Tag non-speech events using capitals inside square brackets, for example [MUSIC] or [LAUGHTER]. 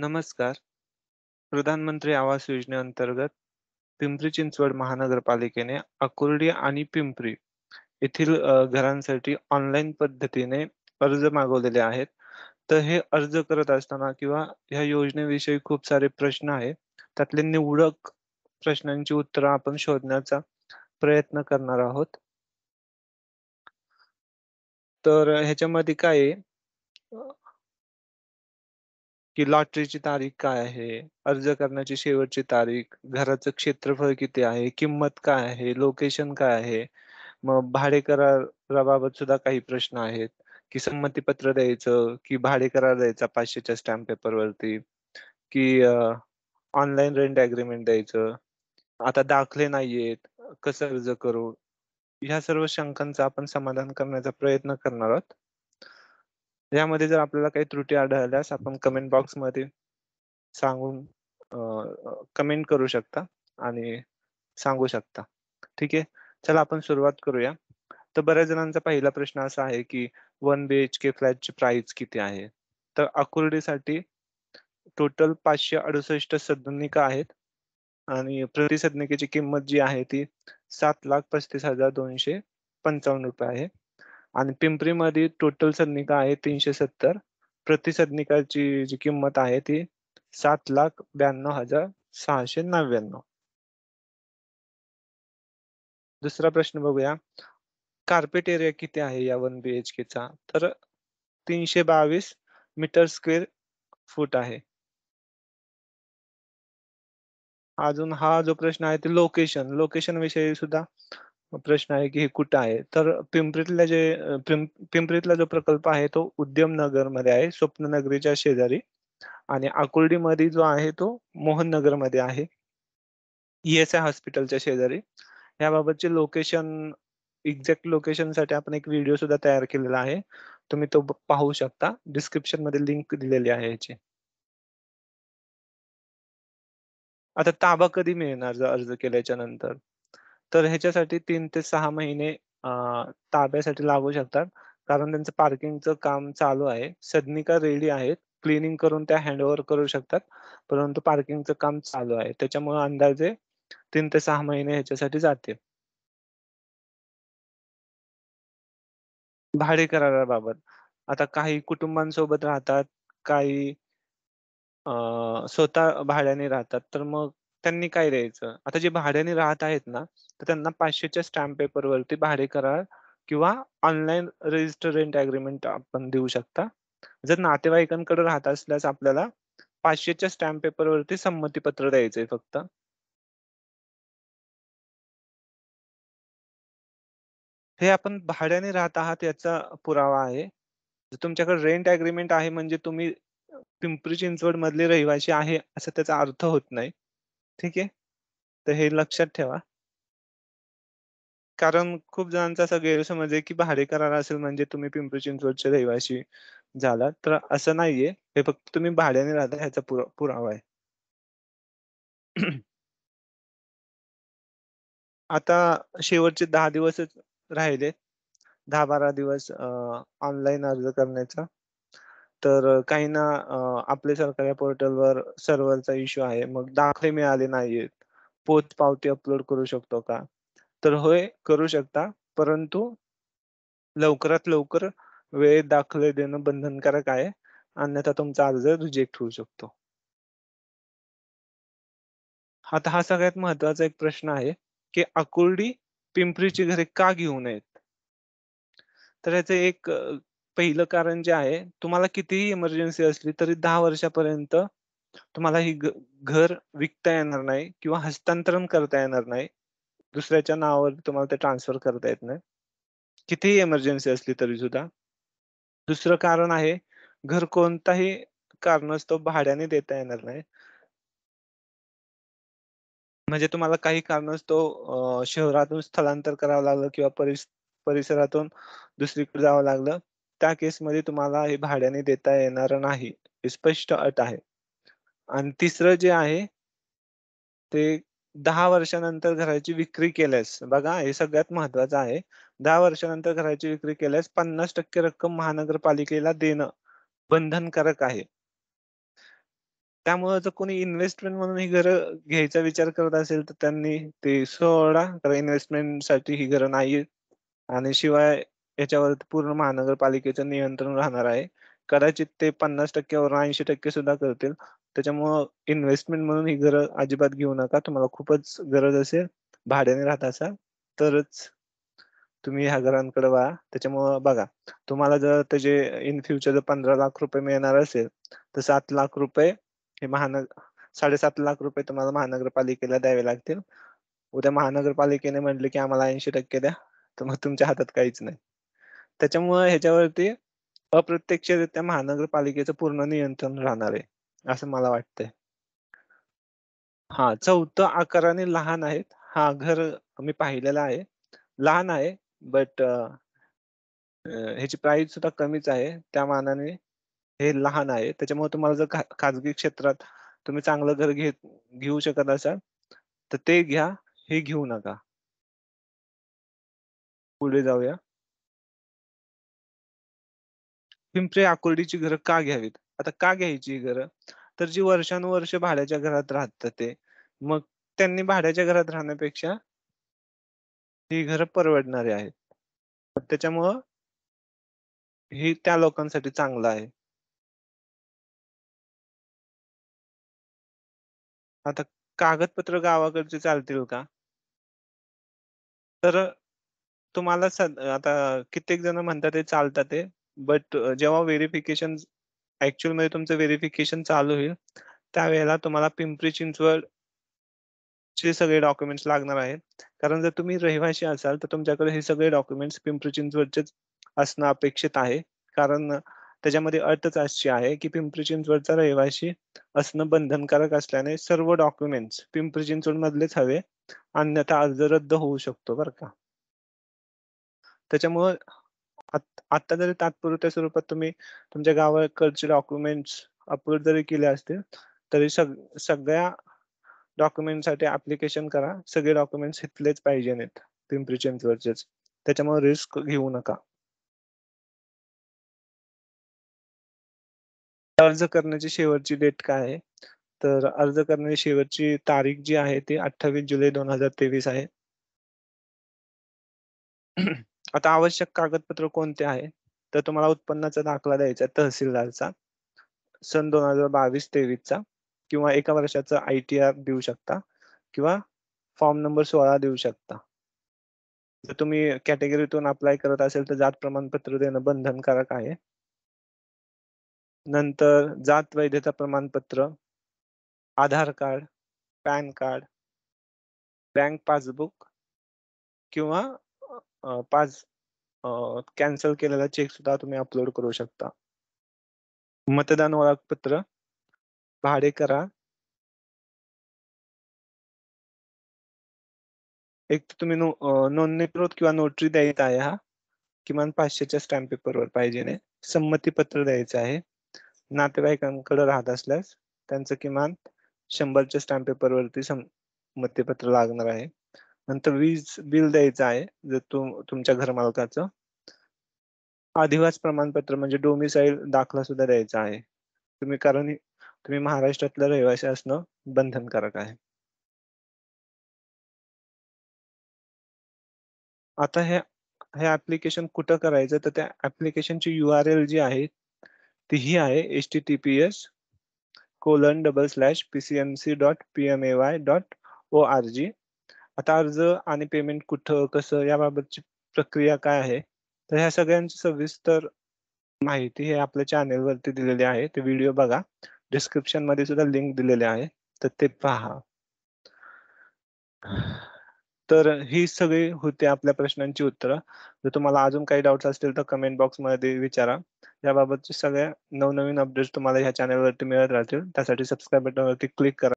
नमस्कार प्रधानमंत्री आवास योजनेअंतर्गत पिंपरी चिंचवड महानगरपालिकेने अकुर्डी आणि पिंपरी येथील घरांसाठी ऑनलाईन पद्धतीने अर्ज मागवलेले आहेत तर हे अर्ज करत असताना किंवा ह्या योजनेविषयी खूप सारे प्रश्न आहेत त्यातले निवडक प्रश्नांची उत्तरं आपण शोधण्याचा प्रयत्न करणार आहोत तर ह्याच्यामध्ये काय आहे की लॉटरीची तारीख काय आहे, अर्ज करण्याची शेवटची तारीख, घराचं क्षेत्रफळ किती आहे, किंमत काय आहे, लोकेशन काय आहे. मग भाडे कराराबाबत सुद्धा काही प्रश्न आहेत, की संमतीपत्र द्यायचं, की भाडे करार द्यायचा पाचशेच्या स्टॅम्प पेपरवरती, की ऑनलाइन ऑनलाईन रेंट अग्रीमेंट द्यायचं. आता दाखले नाहीयेत, कसं अर्ज करू? या सर्व शंकांचं आपण समाधान करण्याचा प्रयत्न करणार आहोत. यामध्ये जर आपल्याला काही त्रुटी आढळल्यास आपण कमेंट बॉक्स मध्ये सांगून कमेंट करू शकता आणि सांगू शकता ठीक आहे चला आपण सुरुवात करूया तर बऱ्याच जणांचा पहिला प्रश्न असा आहे की वन बी एच के फ्लॅटची प्राइस किती आहे तर आकुर्डीसाठी टोटल पाचशे अडुसष्ट सदनिका आहेत आणि प्रतिसदनिकेची किंमत जी आहे ती सात लाख पस्तीस हजार दोनशे पंचावन्न रुपये आहे आणि पिंपरीमध्ये टोटल सदनिका आहे तीनशे सत्तर प्रति सदनिकाची जी किंमत आहे ती सात लाख ब्याण्णव हजार सहाशे नव्याण्णव दुसरा प्रश्न बघूया कार्पेट एरिया किती आहे या वन बी के चा तर तीनशे बावीस मीटर स्क्वेअर फूट आहे अजून हा जो प्रश्न आहे ते लोकेशन लोकेशन विषयी सुद्धा प्रश्न आहे की हे कुठं आहे तर पिंपरीतला जे पिंपरीतला जो प्रकल्प आहे तो उद्यम नगर मध्ये आहे नगरीच्या शेजारी आणि आकुर्डी मध्ये जो आहे तो मोहन नगर मध्ये आहे ईएसआय e हॉस्पिटलच्या शेजारी याबाबतचे लोकेशन एक्झॅक्ट लोकेशन साठी आपण एक व्हिडिओ सुद्धा तयार केलेला आहे तुम्ही तो पाहू शकता डिस्क्रिप्शन मध्ये लिंक दिलेली आहे याची आता ताबा कधी मिळणार अर्ज केल्याच्या नंतर तर ह्याच्यासाठी तीन ते सहा महिने ताब्यासाठी लागू शकतात. कारण त्यांचं पार्किंगचं काम चालू आहे. सदनिका रेडी आहेत. क्लिनिंग करून त्या हँडओव्हर करू शकतात. परंतु पार्किंगचं काम चालू आहे. त्याच्यामुळे अंदाजे तीन ते सहा महिने ह्याच्यासाठी जाते भाडे कराराबाबत. आता काही कुटुंबांसोबत राहतात, काही अ, स्वतः भाड्याने राहतात. तर मग त्यांनी काय द्यायचं आता जे भाड्याने राहत आहेत ना तर त्यांना पाचशेच्या स्टॅम्प पेपर वरती भाडे करार किंवा ऑनलाईन रजिस्टर रेंट अग्रीमेंट आपण देऊ शकता जर नातेवाईकांकडे राहत असल्यास आपल्याला पाचशेच्या स्टॅम्प पेपर वरती संमती पत्र द्यायचंय फक्त हे आपण भाड्याने राहत आहात याचा पुरावा आहे तुमच्याकडे रेंट अग्रीमेंट आहे म्हणजे तुम्ही पिंपरी चिंचवड मधले रहिवासी आहे असं त्याचा अर्थ होत नाही ठीक आहे तर हे लक्षात ठेवा कारण खूप जणांचा असा गैरसमज आहे की भाडे करार असेल म्हणजे तुम्ही पिंपरी चिंचवडचे रहिवाशी झाला तर असं नाहीये हे फक्त तुम्ही भाड्याने राहता ह्याचा पुरावा आहे [CLEARS THROAT] आता शेवटचे दहा दिवसच राहिले दहा बारा दिवस ऑनलाईन अर्ज करण्याचा तर काहींना आपले सरकार वर पोर्टलवर सर्व्हरचा इश्यू आहे मग दाखले मिळाले नाहीयेत पोच पावती अपलोड करू शकतो का तर होय करू शकता परंतु लवकरात लवकर वेळेत दाखले देणं बंधनकारक आहे अन्यथा तुमचा अर्ज रिजेक्ट होऊ शकतो आता हा सगळ्यात महत्वाचा एक प्रश्न आहे की अकुर्डी पिंपरीची घरे का घेऊ नयेत तर याचे एक पहिलं कारण जे आहे तुम्हाला कितीही इमर्जन्सी असली तरी दहा वर्षापर्यंत तुम्हाला ही घर विकता येणार नाही किंवा हस्तांतरण करता येणार नाही दुसऱ्याच्या नावावर तुम्हाला ते ट्रान्सफर करता येत नाही कितीही इमर्जन्सी असली तरी सुद्धा दुसरं कारण आहे घर कोणताही कारणास्तव भाड्याने देता येणार नाही म्हणजे तुम्हाला काही कारणास्तव शहरातून स्थलांतर करावं लागलं किंवा परिसरातून दुसरीकडे जावं लागलं त्या केस मध्ये तुम्हाला हे भाड्याने देता येणार नाही हे स्पष्ट अट आहे आणि तिसरं जे आहे ते दहा वर्षानंतर घराची विक्री केल्यास बघा हे सगळ्यात महत्वाचं आहे दहा वर्षानंतर घराची विक्री केल्यास पन्नास टक्के रक्कम महानगरपालिकेला देणं बंधनकारक आहे त्यामुळे जर कोणी इन्व्हेस्टमेंट म्हणून ही घर घ्यायचा विचार करत असेल तर त्यांनी ते सोडा कारण इन्व्हेस्टमेंट साठी ही घर नाही आणि शिवाय याच्यावर पूर्ण महानगरपालिकेचं नियंत्रण राहणार आहे कदाचित ते पन्नास टक्क्यावर ऐंशी टक्के सुद्धा करतील त्याच्यामुळं इन्व्हेस्टमेंट म्हणून ही घर अजिबात घेऊ नका तुम्हाला खूपच गरज असेल भाड्याने राहत असाल तरच तुम्ही ह्या घरांकडे वळा त्याच्यामुळं बघा तुम्हाला जर त्याचे इन फ्युचर जर पंधरा लाख रुपये मिळणार असेल तर सात लाख रुपये हे महानगर साडेसात लाख रुपये तुम्हाला महानगरपालिकेला द्यावे लागतील उद्या महानगरपालिकेने म्हटले की आम्हाला ऐंशी टक्के द्या तर मग तुमच्या हातात काहीच नाही त्याच्यामुळे ह्याच्यावरती अप्रत्यक्षरित्या महानगरपालिकेचं पूर्ण नियंत्रण राहणार आहे असं मला वाटतंय हा चौथ आकाराने लहान आहेत हा घर मी पाहिलेला आहे लहान आहे बट ह्याची प्राइस सुद्धा कमीच आहे त्या मानाने हे लहान आहे त्याच्यामुळे तुम्हाला जर खाजगी क्षेत्रात तुम्ही चांगलं घर घेत घेऊ शकत असाल तर ते घ्या हे घेऊ नका पुढे जाऊया पिंपरी आकुर्डीची घरं का घ्यावीत आता का घ्यायची घरं तर जी वर्षानुवर्ष भाड्याच्या घरात राहतात ते मग त्यांनी भाड्याच्या घरात राहण्यापेक्षा ही घरं परवडणारी आहेत त्याच्यामुळं हे त्या लोकांसाठी चांगलं आहे आता कागदपत्र गावाकडचे चालतील का तर तुम्हाला आता कित्येक जण म्हणतात ते चालतात ते बट जेव्हा व्हेरिफिकेशन ऍक्च्युअल मध्ये तुमचं व्हेरिफिकेशन चालू होईल त्यावेळेला तुम्हाला पिंपरी चिंचवड चे सगळे डॉक्युमेंट्स लागणार आहेत कारण जर तुम्ही रहिवाशी असाल तर तुमच्याकडे हे सगळे डॉक्युमेंट्स पिंपरी चिंचवडचेच असणं अपेक्षित आहे कारण त्याच्यामध्ये अर्थच अशी आहे की पिंपरी चिंचवडचा रहिवाशी असणं बंधनकारक असल्याने सर्व डॉक्युमेंट्स पिंपरी चिंचवड मधलेच हवे अन्यथा अर्ज रद्द होऊ शकतो बरं का त्याच्यामुळे आता जरी तात्पुरत्या स्वरूपात तुम्ही तुमच्या गावाकडचे डॉक्युमेंट्स अपलोड जरी केले असतील तरी सग सगळ्या साठी ऍप्लिकेशन करा सगळे डॉक्युमेंट्स इथलेच पाहिजे नाहीत पिंपरी चिंचवडचेच त्याच्यामुळे रिस्क घेऊ नका अर्ज करण्याची शेवटची डेट काय आहे तर अर्ज करण्याची शेवटची तारीख जी आहे ती अठ्ठावीस जुलै दोन हजार तेवीस आहे आता आवश्यक कागदपत्र कोणते आहे तर तुम्हाला उत्पन्नाचा दाखला द्यायचा तहसीलदारचा सन दोन हजार बावीस तेवीसचा किंवा एका वर्षाचा आय टी आर देऊ शकता किंवा फॉर्म नंबर सोळा देऊ शकता जर तुम्ही कॅटेगरीतून अप्लाय करत असेल तर जात प्रमाणपत्र देणं बंधनकारक आहे नंतर जात वैधता प्रमाणपत्र Aadhaar card PAN card bank passbook किंवा पाच कॅन्सल केलेला चेक सुद्धा तुम्ही अपलोड करू शकता मतदान ओळखपत्र भाडे करा एक तर तुम्ही नोंदणीकृत किंवा नोटरी द्यायचा आहे हा किमान पाचशेच्या स्टॅम्प पेपरवर पाहिजे संमतीपत्र द्यायचं आहे नातेवाईकांकडे राहत असल्यास त्यांचं किमान शंभरच्या स्टॅम्प पेपर पेपरवरती संमतीपत्र लागणार आहे नंतर वीज बिल द्यायचं आहे जर तुम तुमच्या घरमालकाचं अधिवास प्रमाणपत्र म्हणजे डोमिसाईल दाखला सुद्धा द्यायचा आहे तुम्ही कारण तुम्ही महाराष्ट्रातला रहिवासी असणं बंधनकारक आहे आता हे हे ऍप्लिकेशन कुठं करायचं तर त्या ऍप्लिकेशनची यू आर एल जी आहे ती ही आहे H T T P S colon double slash P C M C dot P M A Y dot O R G आता अर्ज आणि पेमेंट कुठं कसं याबाबतची प्रक्रिया काय आहे तर ह्या सगळ्यांची सविस्तर माहिती हे आपल्या चॅनेलवरती दिलेली आहे ते व्हिडिओ बघा डिस्क्रिप्शन मध्ये सुद्धा लिंक दिलेले आहे तर ते पहा तर ही सगळी होती आपल्या प्रश्नांची उत्तरं जर तुम्हाला अजून काही डाऊट असतील तर कमेंट बॉक्स मध्ये विचारा याबाबतचे सगळ्या नवनवीन अपडेट्स तुम्हाला ह्या चॅनलवरती मिळत राहतील त्यासाठी सबस्क्राईब बटनवरती क्लिक करा